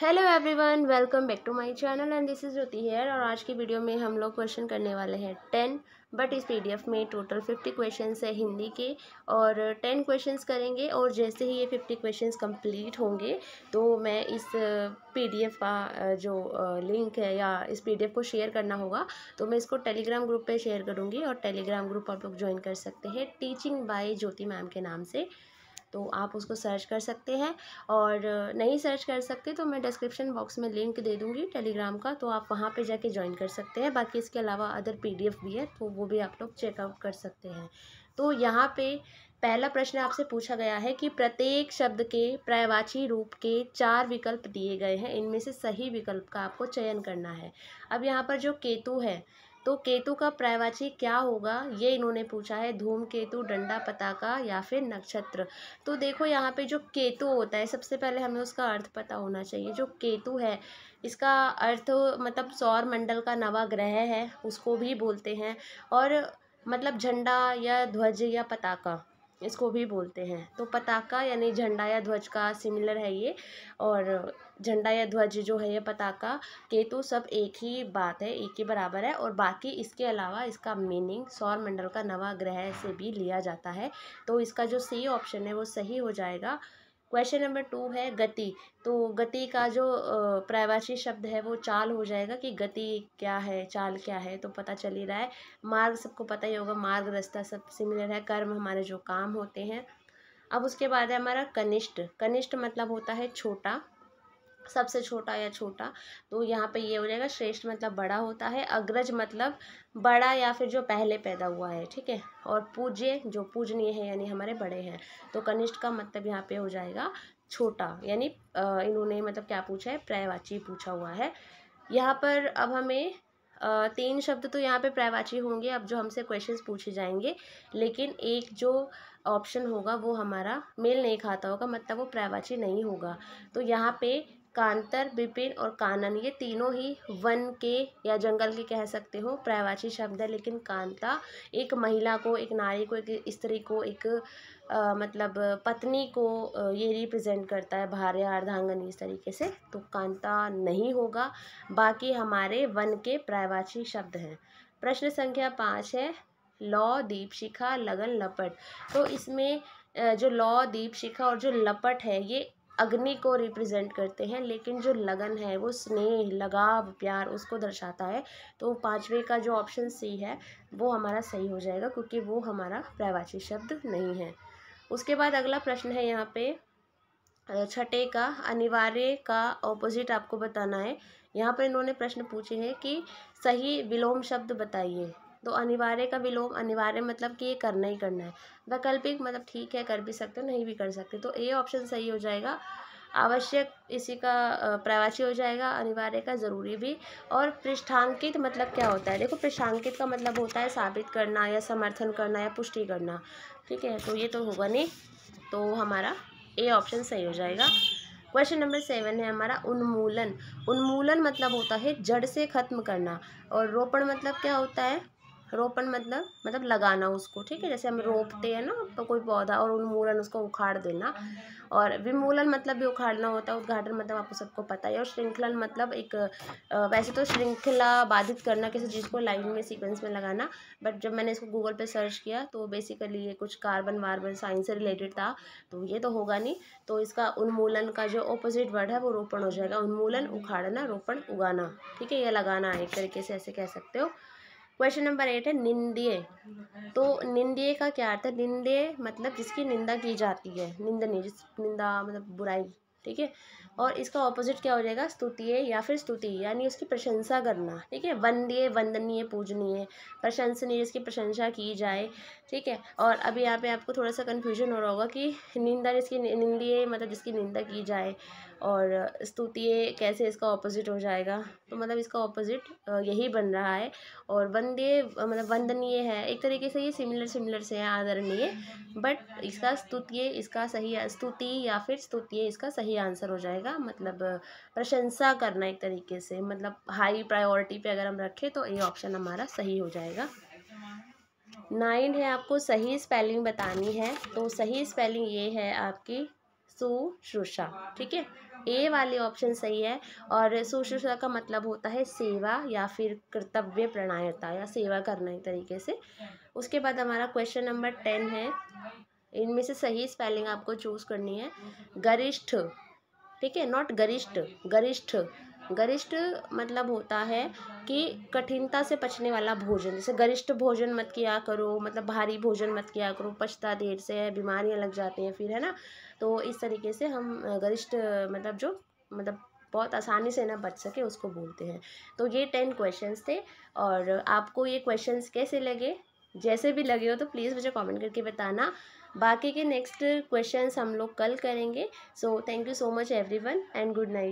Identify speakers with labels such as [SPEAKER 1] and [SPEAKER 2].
[SPEAKER 1] Hello everyone welcome back to my channel and this is Jyoti here और आज की video में हम लोग क्वेश्चन करने वाले हैं टेन बट इस पीडीएफ में टोटल फिफ्टी क्वेश्चन है हिंदी के और टेन क्वेश्चंस करेंगे और जैसे ही ये फिफ्टी क्वेश्चंस कंप्लीट होंगे तो मैं इस पीडीएफ का जो लिंक है या इस पीडीएफ को शेयर करना होगा तो मैं इसको टेलीग्राम ग्रुप पर शेयर करूँगी और टेलीग्राम ग्रुप आप लोग ज्वाइन कर सकते हैं टीचिंग बाय ज्योति मैम के नाम से तो आप उसको सर्च कर सकते हैं और नहीं सर्च कर सकते तो मैं डिस्क्रिप्शन बॉक्स में लिंक दे दूँगी टेलीग्राम का तो आप वहाँ पर जाके ज्वाइन कर सकते हैं बाकी इसके अलावा अदर पी भी है तो वो भी आप लोग चेकआउट कर सकते हैं तो यहाँ पे पहला प्रश्न आपसे पूछा गया है कि प्रत्येक शब्द के प्रायवाची रूप के चार विकल्प दिए गए हैं इनमें से सही विकल्प का आपको चयन करना है अब यहाँ पर जो केतु है तो केतु का प्रायवाची क्या होगा ये इन्होंने पूछा है धूम केतु डंडा पताका या फिर नक्षत्र तो देखो यहाँ पे जो केतु होता है सबसे पहले हमें उसका अर्थ पता होना चाहिए जो केतु है इसका अर्थ मतलब सौर मंडल का नवा ग्रह है उसको भी बोलते हैं और मतलब झंडा या ध्वज या पताका इसको भी बोलते हैं तो पताका यानी झंडा या ध्वज का सिमिलर है ये और झंडा या ध्वज जो है ये पताका के तो सब एक ही बात है एक ही बराबर है और बाकी इसके अलावा इसका मीनिंग सौर मंडल का नवा ग्रह से भी लिया जाता है तो इसका जो सी ऑप्शन है वो सही हो जाएगा क्वेश्चन नंबर टू है गति तो गति का जो प्रायवाची शब्द है वो चाल हो जाएगा कि गति क्या है चाल क्या है तो पता चल ही रहा है मार्ग सबको पता ही होगा मार्ग रास्ता सब सिमिलर है कर्म हमारे जो काम होते हैं अब उसके बाद है हमारा कनिष्ठ कनिष्ठ मतलब होता है छोटा सबसे छोटा या छोटा तो यहाँ पे ये हो जाएगा श्रेष्ठ मतलब बड़ा होता है अग्रज मतलब बड़ा या फिर जो पहले पैदा हुआ है ठीक है और पूज्य जो पूजनीय है यानी हमारे बड़े हैं तो कनिष्ठ का मतलब यहाँ पे हो जाएगा छोटा यानी इन्होंने मतलब क्या पूछा है प्रायवाची पूछा हुआ है यहाँ पर अब हमें तीन शब्द तो यहाँ पे प्रायवाची होंगे अब जो हमसे क्वेश्चंस पूछे जाएंगे लेकिन एक जो ऑप्शन होगा वो हमारा मेल नहीं खाता होगा मतलब वो प्रायवाची नहीं होगा तो यहाँ पे कांतर विपिन और कानन ये तीनों ही वन के या जंगल के कह सकते हो प्रायवाची शब्द है लेकिन कांता एक महिला को एक नारी को एक स्त्री को एक आ, मतलब पत्नी को ये रिप्रेजेंट करता है भार्य अर्धांगन इस तरीके से तो कांता नहीं होगा बाकी हमारे वन के प्रायवाची शब्द हैं प्रश्न संख्या पाँच है लौ दीपशिखा लगन लपट तो इसमें जो लौ दीपशिखा और जो लपट है ये अग्नि को रिप्रेजेंट करते हैं लेकिन जो लगन है वो स्नेह लगाव प्यार उसको दर्शाता है तो पाँचवें का जो ऑप्शन सी है वो हमारा सही हो जाएगा क्योंकि वो हमारा प्रवाची शब्द नहीं है उसके बाद अगला प्रश्न है यहाँ पे छठे का अनिवार्य का ऑपोजिट आपको बताना है यहाँ पर इन्होंने प्रश्न पूछे हैं कि सही विलोम शब्द बताइए तो अनिवार्य का विलोम अनिवार्य मतलब कि ये करना ही करना है वैकल्पिक मतलब ठीक है कर भी सकते हो नहीं भी कर सकते तो ए ऑप्शन सही हो जाएगा आवश्यक इसी का प्रवासी हो जाएगा अनिवार्य का ज़रूरी भी और पृष्ठांकित मतलब क्या होता है देखो पृष्ठांकित का मतलब होता है साबित करना या समर्थन करना या पुष्टि करना ठीक है तो ये तो होगा नहीं तो हमारा ए ऑप्शन सही हो जाएगा क्वेश्चन नंबर सेवन है हमारा उन्मूलन उन्मूलन मतलब होता है जड़ से ख़त्म करना और रोपण मतलब क्या होता है रोपण मतलब मतलब लगाना उसको ठीक है जैसे हम हाँ, रोपते हाँ। हैं ना तो कोई पौधा और उन्मूलन उसको उखाड़ देना और विमूलन मतलब भी उखाड़ना होता है उद्घाटन मतलब आपको सबको पता है और श्रृंखलन मतलब एक वैसे तो श्रृंखला बाधित करना किसी चीज़ को लाइन में सीक्वेंस में लगाना बट जब मैंने इसको गूगल पर सर्च किया तो बेसिकली ये कुछ कार्बन वार्बन साइंस से रिलेटेड था तो ये तो होगा नहीं तो इसका उन्मूलन का जो ऑपोजिट वर्ड है वो रोपण हो जाएगा उन्मूलन उखाड़ना रोपण उगाना ठीक है ये लगाना एक तरीके से ऐसे कह सकते हो क्वेश्चन नंबर एट है निंदे तो निंदे का क्या अर्थ है निंदे मतलब जिसकी निंदा की जाती है निंदनीय जिस निंदा मतलब बुराई ठीक है और इसका ऑपोजिट क्या हो जाएगा स्तुतीय या फिर स्तुति यानी उसकी प्रशंसा करना ठीक है वंदे वंदनीय पूजनीय प्रशंसनीय इसकी प्रशंसा की जाए ठीक है और अभी यहाँ पे आपको थोड़ा सा कन्फ्यूजन हो रहा होगा कि निंदा जिसकी निंदीय मतलब जिसकी निंदा की जाए और स्तुति कैसे इसका ऑपोजिट हो जाएगा तो मतलब इसका ऑपोजिट यही बन रहा है और वंदे मतलब वंदनीय है एक तरीके से ये सिमिलर सिमिलर से है आदरणीय बट इसका स्तुति इसका सही स्तुति या फिर स्तुति इसका सही आंसर हो जाएगा जाएगा मतलब प्रशंसा करना एक तरीके से मतलब हाई प्रायोरिटी पे अगर हम रखें तो ये ऑप्शन हमारा सही हो जाएगा नाइन है आपको सही स्पेलिंग बतानी है तो सही स्पेलिंग ये है आपकी सुश्रूषा ठीक है ए वाले ऑप्शन सही है और सुश्रूषा का मतलब होता है सेवा या फिर कर्तव्य प्रणायता या सेवा करना एक तरीके से उसके बाद हमारा क्वेश्चन नंबर टेन है इनमें से सही स्पेलिंग आपको चूज़ करनी है गरिष्ठ ठीक है नॉट गरिष्ठ गरिष्ठ गरिष्ठ मतलब होता है कि कठिनता से पचने वाला भोजन जैसे गरिष्ठ भोजन मत किया करो मतलब भारी भोजन मत किया करो पछता देर से है बीमारियां लग जाती हैं फिर है ना तो इस तरीके से हम गरिष्ठ मतलब जो मतलब बहुत आसानी से ना बच सके उसको बोलते हैं तो ये टेन क्वेश्चंस थे और आपको ये क्वेश्चंस कैसे लगे जैसे भी लगे हो तो प्लीज़ मुझे कमेंट करके बताना बाकी के नेक्स्ट क्वेश्चंस हम लोग कल करेंगे so thank you so much everyone and good night